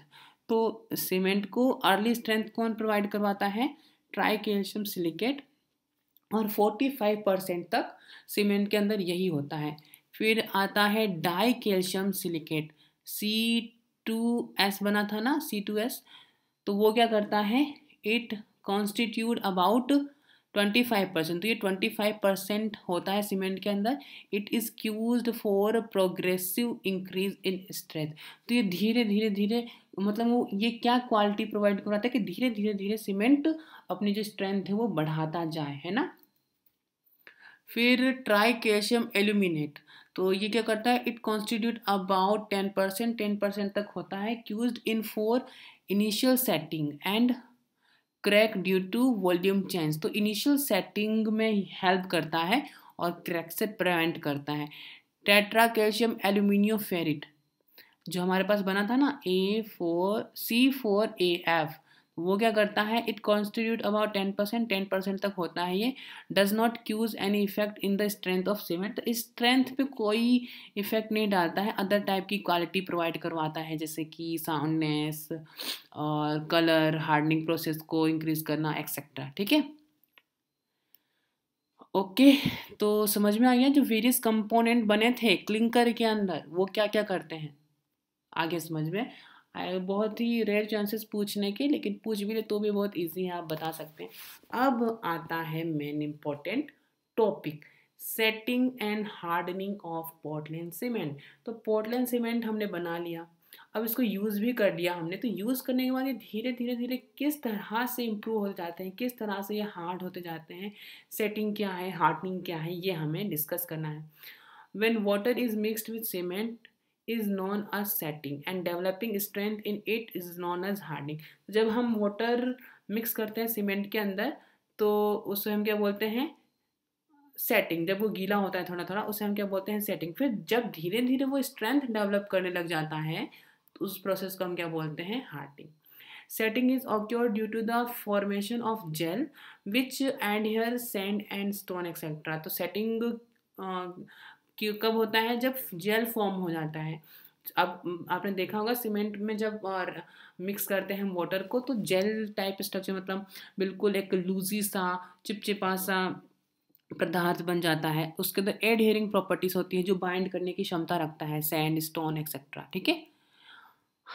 तो सीमेंट को अर्ली स्ट्रेंथ कौन प्रोवाइड करवाता है ट्राई कैल्शियम सिलिकेट और फोर्टी फाइव परसेंट तक सीमेंट के अंदर यही होता है फिर आता है di calcium silicate C two S बना था ना सी टू एस तो वो क्या करता है it constitute about twenty five percent तो ये ट्वेंटी फाइव परसेंट होता है सीमेंट के अंदर it is cause for progressive increase in strength तो ये धीरे धीरे धीरे मतलब वो ये क्या क्वालिटी प्रोवाइड कराता है कि धीरे धीरे धीरे सीमेंट अपनी जो स्ट्रेंथ है वो बढ़ाता जाए है ना फिर ट्राई कैशियम एल्यूमिनेट तो ये क्या करता है it constitute about ten percent ten percent तक होता है cause in for initial setting and crack due to volume change तो इनिशियल सेटिंग में हेल्प करता है और क्रैक से प्रिवेंट करता है टेट्रा कैल्शियम एल्यूमिनियम फेरिट जो हमारे पास बना था ना A four C four A F वो क्या करता है it constitute about ten percent ten percent तक होता है ये does not cause any effect in the strength of cement तो इस स्ट्रेंथ पे कोई इफेक्ट नहीं डालता है अदर टाइप की क्वालिटी प्रोवाइड करवाता है जैसे कि साउंडनेस और कलर हार्डनिंग प्रोसेस को इंक्रीज करना एक्सेट्रा ठीक है ओके okay, तो समझ में आ गया जो वेरियस कंपोनेंट बने थे क्लिंकर के अंदर वो क्या क्या करते हैं आगे समझ में बहुत ही रेयर चांसेस पूछने के लेकिन पूछ भी ले तो भी बहुत ईजी है आप बता सकते हैं अब आता है main important topic setting and hardening of Portland cement तो पोर्टलैंड सीमेंट हमने बना लिया अब इसको यूज़ भी कर दिया हमने तो यूज़ करने के बाद ये धीरे धीरे धीरे किस तरह से इम्प्रूव होते जाते हैं किस तरह से ये हार्ड होते जाते हैं सेटिंग क्या है हार्डनिंग क्या है ये हमें डिस्कस करना है when water is mixed with cement is known a setting and developing strength in it is known as hardening जब हम मोटर मिक्स करते हैं सीमेंट के अंदर तो उसे हम क्या बोलते हैं सेटिंग जब वो गीला होता है थोड़ा थोड़ा उसे हम क्या बोलते हैं सेटिंग फिर जब धीरे धीरे वो स्ट्रेंथ डेवलप करने लग जाता है तो उस प्रोसेस को हम क्या बोलते हैं hardening setting is occur due to the formation of gel which and here sand and stone etcetera तो सेटिंग uh, कि कब होता है जब जेल फॉर्म हो जाता है अब आपने देखा होगा सीमेंट में जब और मिक्स करते हैं हम वाटर को तो जेल टाइप स्ट्रक्चर मतलब बिल्कुल एक लूजी सा चिपचिपा सा पदार्थ बन जाता है उसके अंदर एड प्रॉपर्टीज होती है जो बाइंड करने की क्षमता रखता है सैंड स्टोन एक्सेट्रा ठीक है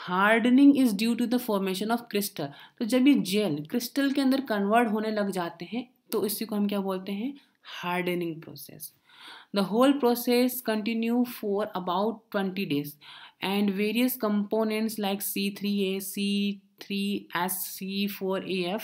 hardening is due to the formation of crystal तो जब ये जेल क्रिस्टल के अंदर कन्वर्ट होने लग जाते हैं तो इसी को हम क्या बोलते हैं hardening process The whole process continue for about 20 days and various components like C3A, C3S, C4AF,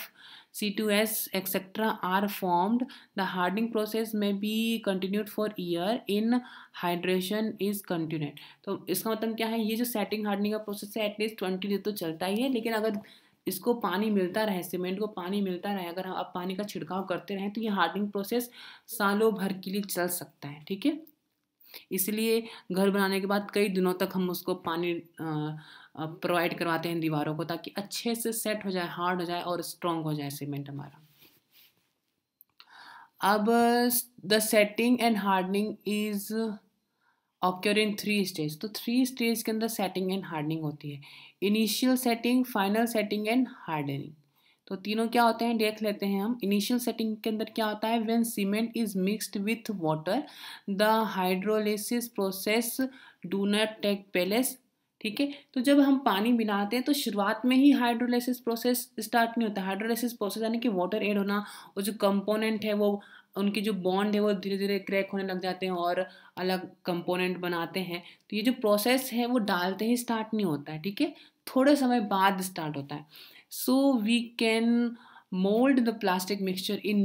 C2S, etc. are formed. The hardening process may be continued for year in hydration is continued. तो इसका मतलब क्या है ये जो setting hardening का process है at least 20 days तो चलता ही है लेकिन अगर इसको पानी मिलता रहे सीमेंट को पानी मिलता रहे अगर हम आप पानी का छिड़काव करते रहें तो ये हार्डनिंग प्रोसेस सालों भर के लिए चल सकता है ठीक है इसलिए घर बनाने के बाद कई दिनों तक हम उसको पानी प्रोवाइड करवाते हैं दीवारों को ताकि अच्छे से सेट हो जाए हार्ड हो जाए और स्ट्रॉन्ग हो जाए सीमेंट हमारा अब the setting and hardening is occur in three stage तो थ्री स्टेज के अंदर सेटिंग एंड हार्डनिंग होती है initial setting final setting and hardening तो तीनों क्या होते हैं देख लेते हैं हम इनिशियल सेटिंग के अंदर क्या होता है when cement is mixed with water the hydrolysis process do not take place ठीक है तो जब हम पानी मिलाते हैं तो शुरुआत में ही हाइड्रोलिसिस प्रोसेस स्टार्ट नहीं होता हाइड्रोलिसिस प्रोसेस यानी कि वाटर एड होना और जो कंपोनेंट है वो उनकी जो बॉन्ड है वो धीरे धीरे क्रैक होने लग जाते हैं और अलग कंपोनेंट बनाते हैं तो ये जो प्रोसेस है वो डालते ही स्टार्ट नहीं होता है ठीक है थोड़े समय बाद स्टार्ट होता है so we can mould the plastic mixture in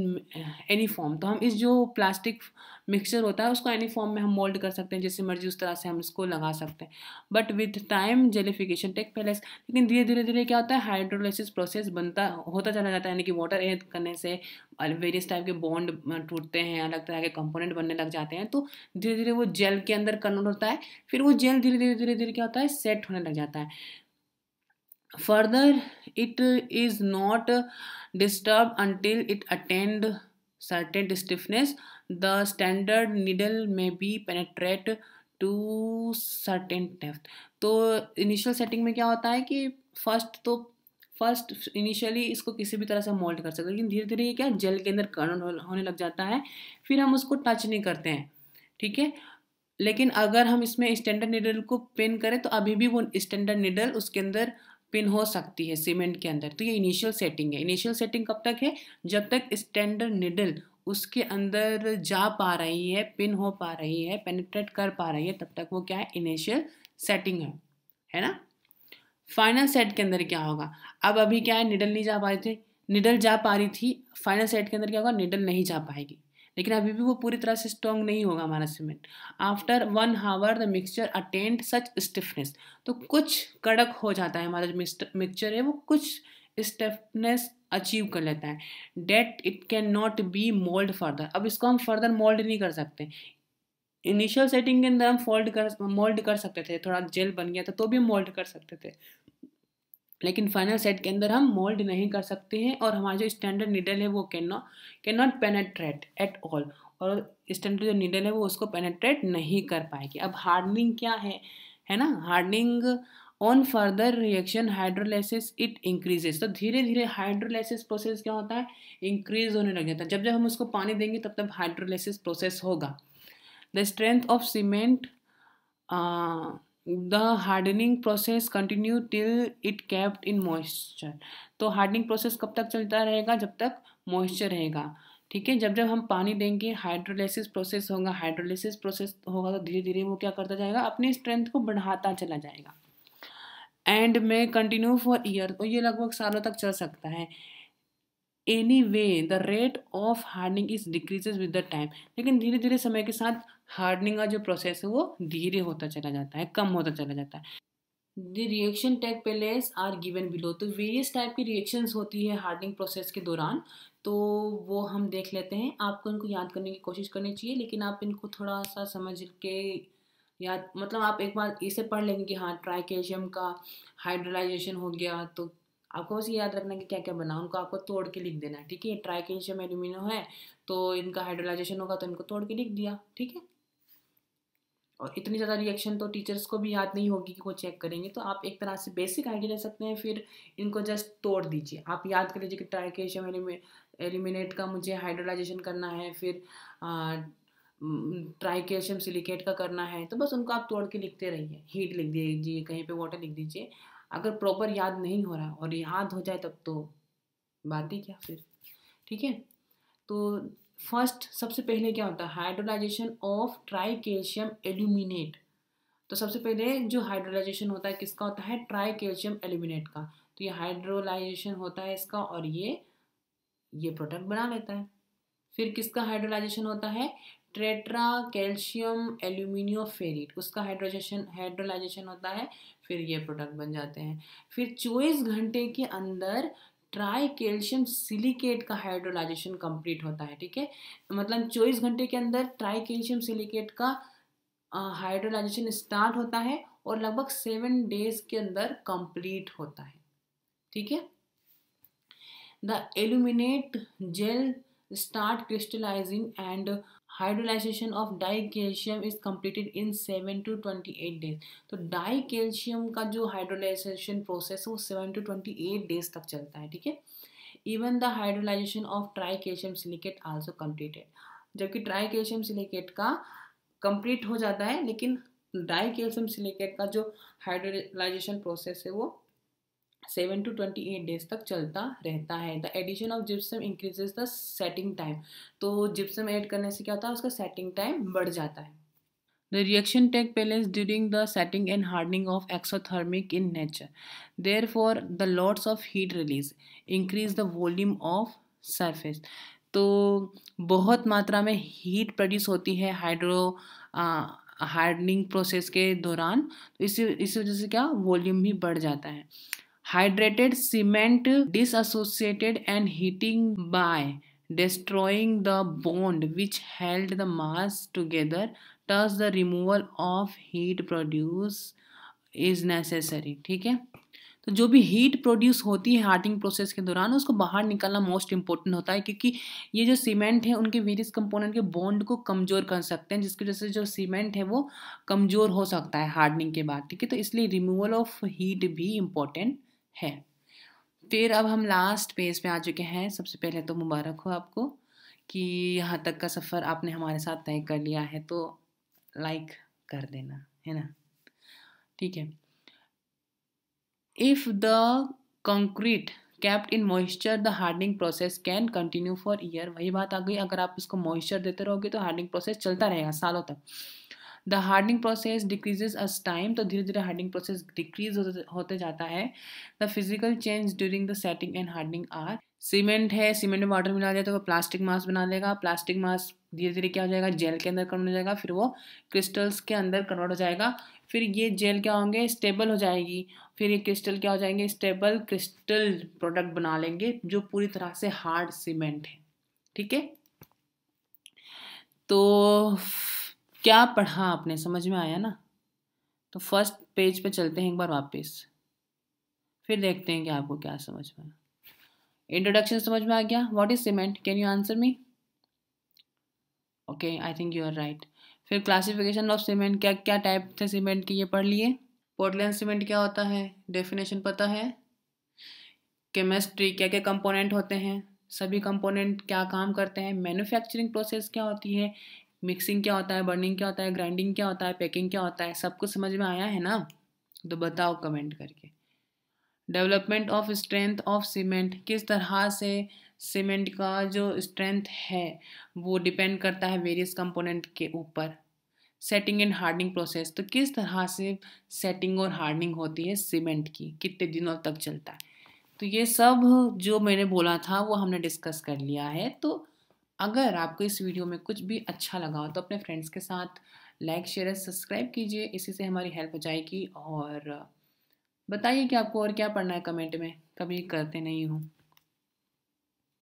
any form तो हम इस जो प्लास्टिक मिक्सचर होता है उसको एनी फॉर्म में हम मोल्ड कर सकते हैं जैसे मर्जी उस तरह से हम इसको लगा सकते हैं but with time gelification take place लेकिन धीरे धीरे धीरे क्या होता है हाइड्रोलाइसिस प्रोसेस बनता होता चला जाता है यानी कि वाटर एड करने से वेरियस टाइप के बॉन्ड टूटते हैं अलग तरह के कंपोनेंट बनने लग जाते हैं तो धीरे धीरे वो जेल के अंदर कन्वर्ट होता है फिर वो जेल धीरे धीरे धीरे धीरे क्या होता है सेट होने लग जाता है further it is not disturbed until it attained certain stiffness the standard needle may be penetrate to certain depth तो इनिशियल सेटिंग में क्या होता है कि फर्स्ट तो फर्स्ट इनिशियली इसको किसी भी तरह से मोल्ड कर सकते लेकिन धीरे धीरे ये क्या जेल के अंदर कर्ण होने लग जाता है फिर हम उसको टच नहीं करते हैं ठीक है लेकिन अगर हम इसमें स्टैंडर्ड निडल को पिन करें तो अभी भी वो स्टैंडर्ड निडल उसके अंदर पिन हो सकती है सीमेंट के अंदर तो ये इनिशियल सेटिंग है इनिशियल सेटिंग कब तक है जब तक स्टैंडर्ड निडल उसके अंदर जा पा रही है पिन हो पा रही है पेनिट्रेट कर पा रही है तब तक वो क्या है इनिशियल सेटिंग है है ना फाइनल सेट के अंदर क्या होगा अब अभी क्या है निडल नहीं जा पा रही थी निडल जा पा रही थी फाइनल सेट के अंदर क्या होगा निडल नहीं जा पाएगी लेकिन अभी भी वो पूरी तरह से स्ट्रॉन्ग नहीं होगा हमारा cement after one hour the mixture attains such stiffness तो कुछ कड़क हो जाता है हमारा जो मिक्सचर है वो कुछ स्टिफनेस अचीव कर लेता है that it can not be mould further अब इसको हम फर्दर मोल्ड नहीं कर सकते इनिशियल सेटिंग के अंदर हम फोल्ड कर मोल्ड कर सकते थे थोड़ा जेल बन गया था तो भी मोल्ड कर सकते थे लेकिन फाइनल सेट के अंदर हम मोल्ड नहीं कर सकते हैं और हमारा जो स्टैंडर्ड निडल है वो can not can not penetrate at all और स्टैंडर्ड जो निडल है वो उसको पेनेट्रेट नहीं कर पाएगी अब हार्डनिंग क्या है है ना hardening on further reaction hydrolysis it increases तो धीरे धीरे हाइड्रोलाइसिस प्रोसेस क्या होता है इंक्रीज होने लग जाता है जब जब हम उसको पानी देंगे तब तब हाइड्रोलाइसिस प्रोसेस होगा the strength of cement the hardening process continue till it kept in moisture तो हार्डनिंग प्रोसेस कब तक चलता रहेगा जब तक मॉइस्चर रहेगा ठीक है जब जब हम पानी देंगे हाइड्रोलिसिस प्रोसेस होगा हाइड्रोलिसिस प्रोसेस होगा तो धीरे धीरे वो क्या करता जाएगा अपनी स्ट्रेंथ को बढ़ाता चला जाएगा and may continue for year तो ये लगभग सालों तक चल सकता है anyway the rate of hardening is decreases with the time लेकिन धीरे धीरे समय के साथ हार्डनिंग का जो प्रोसेस है वो धीरे होता चला जाता है कम होता चला जाता है the reaction take place are given below तो वेरियस टाइप की रिएक्शंस होती है हार्डनिंग प्रोसेस के दौरान तो वो हम देख लेते हैं आपको इनको याद करने की कोशिश करनी चाहिए लेकिन आप इनको थोड़ा सा समझ के याद मतलब आप एक बार इसे पढ़ लेंगे कि हाँ ट्राइकेशियम का हाइड्रोलाइजेशन हो गया तो आपको बस ये याद रखना कि क्या क्या बना उनको आपको तोड़ के लिख देना है ठीक है ट्राई कैल्शियम एल्यूमिनो है तो इनका हाइड्रोलाइजेशन होगा तो इनको तोड़ के लिख दिया ठीक है और इतनी ज़्यादा रिएक्शन तो टीचर्स को भी याद नहीं होगी कि वो चेक करेंगे तो आप एक तरह से बेसिक आइडिया ले सकते हैं फिर इनको जस्ट तोड़ दीजिए आप याद कर लीजिए कि ट्राइकेशियम एलिमिनेट का मुझे हाइड्रोलाइजेशन करना है फिर ट्राइकेशियम सिलिकेट का करना है तो बस उनको आप तोड़ के लिखते रहिए हीट लिख दीजिए कहीं पर वाटर लिख दीजिए अगर प्रॉपर याद नहीं हो रहा और याद हो जाए तब तो बात ही क्या फिर ठीक है तो फर्स्ट सबसे पहले क्या होता है hydrolysation of tri calcium aluminate तो सबसे पहले जो हाइड्रोलाइजेशन होता है किसका होता है ट्राई कैल्शियम एल्यूमिनेट का तो ये हाइड्रोलाइजेशन होता है इसका और ये ये प्रोडक्ट बना लेता है फिर किसका हाइड्रोलाइजेशन होता है ट्रेट्रा कैल्शियम फेरिट उसका हाइड्रोजेशन हाइड्रोलाइजेशन होता है फिर ये प्रोडक्ट बन जाते हैं फिर चौबीस घंटे के अंदर ट्राई कैल्शियम सिलिकेट का हाइड्रोलाइजेशन कंप्लीट होता है ठीक है मतलब चौबीस घंटे के अंदर ट्राई कैल्शियम सिलिकेट का हाइड्रोलाइजेशन स्टार्ट होता है और लगभग सेवन डेज के अंदर कंप्लीट होता है ठीक है the aluminate gel start crystallizing and hydrolysation of di calcium is completed in seven to twenty eight days तो डाई कैल्शियम का जो हाइड्रोलाइजेशन प्रोसेस है वो seven to twenty eight days तक चलता है ठीक है even the hydrolysation of tri calcium silicate also completed जबकि ट्राई कैल्शियम सिलिकेट का कंप्लीट हो जाता है लेकिन डाई कैल्शियम सिलिकेट का जो हाइड्रोलाइजेशन प्रोसेस है वो seven to twenty eight days तक चलता रहता है the addition of gypsum increases the setting time तो जिप्सम ऐड करने से क्या होता है उसका सेटिंग टाइम बढ़ जाता है the reaction take place during the setting and hardening of exothermic in nature therefore the lords of heat release increase the volume of surface तो बहुत मात्रा में हीट प्रोड्यूस होती है हाइड्रो हार्डनिंग प्रोसेस के दौरान तो इसी इसी वजह से क्या वॉल्यूम भी बढ़ जाता है hydrated cement dissociated and heating by destroying the bond which held the mass together thus the removal of heat produce is necessary ठीक है तो जो भी हीट प्रोड्यूस होती है हार्टिंग प्रोसेस के दौरान उसको बाहर निकालना मोस्ट इंपॉर्टेंट होता है क्योंकि ये जो सीमेंट है उनके वेरियस कंपोनेंट के बॉन्ड को कमज़ोर कर सकते हैं जिसकी वजह से जो सीमेंट है वो कमज़ोर हो सकता है हार्डनिंग के बाद ठीक है तो इसलिए रिमूवल ऑफ हीट भी इम्पोर्टेंट है फिर अब हम लास्ट पेज पे आ चुके हैं सबसे पहले तो मुबारक हो आपको कि यहाँ तक का सफ़र आपने हमारे साथ तय कर लिया है तो लाइक कर देना है ना ठीक है if the concrete kept in moisture the hardening process can continue for year वही बात आ गई अगर आप इसको मॉइस्चर देते रहोगे तो हार्डनिंग प्रोसेस चलता रहेगा सालों तक the hardening process decreases as time तो धीरे धीरे हार्डनिंग प्रोसेस डिक्रीज होते जाता है the physical change during the setting and hardening are cement है सीमेंट में वाटर मिला दिया तो वो प्लास्टिक मास बना देगा प्लास्टिक मास धीरे धीरे क्या हो जाएगा जेल के अंदर कन्वर्ट हो जाएगा फिर वो क्रिस्टल्स के अंदर कन्वर्ट हो जाएगा फिर ये जेल क्या होंगे स्टेबल हो जाएगी फिर ये क्रिस्टल क्या हो जाएंगे स्टेबल क्रिस्टल प्रोडक्ट बना लेंगे जो पूरी तरह से हार्ड सीमेंट है ठीक है तो क्या पढ़ा आपने समझ में आया ना तो फर्स्ट पेज पे चलते हैं एक बार वापस फिर देखते हैं कि आपको क्या समझ में आया इंट्रोडक्शन समझ में आ गया what is cement can you answer me okay I think you are right फिर क्लासिफिकेशन ऑफ सीमेंट क्या क्या टाइप थे सीमेंट की ये पढ़ लिए पोर्टलैंड सीमेंट क्या होता है डेफिनेशन पता है केमिस्ट्री क्या क्या कंपोनेंट होते हैं सभी कंपोनेंट क्या काम करते हैं मैन्युफैक्चरिंग प्रोसेस क्या होती है मिक्सिंग क्या होता है बर्निंग क्या होता है ग्राइंडिंग क्या होता है पैकिंग क्या होता है सब कुछ समझ में आया है ना तो बताओ कमेंट करके development of strength of cement किस तरह से सीमेंट का जो स्ट्रेंथ है वो डिपेंड करता है वेरियस कंपोनेंट के ऊपर सेटिंग एंड हार्डनिंग प्रोसेस तो किस तरह से सेटिंग और हार्डनिंग होती है सीमेंट की कितने दिनों तक चलता है तो ये सब जो मैंने बोला था वो हमने डिस्कस कर लिया है तो अगर आपको इस वीडियो में कुछ भी अच्छा लगा हो तो अपने फ्रेंड्स के साथ लाइक शेयर सब्सक्राइब कीजिए इसी से हमारी हेल्प हो जाएगी और बताइए कि आपको और क्या पढ़ना है कमेंट में कभी करते नहीं हूँ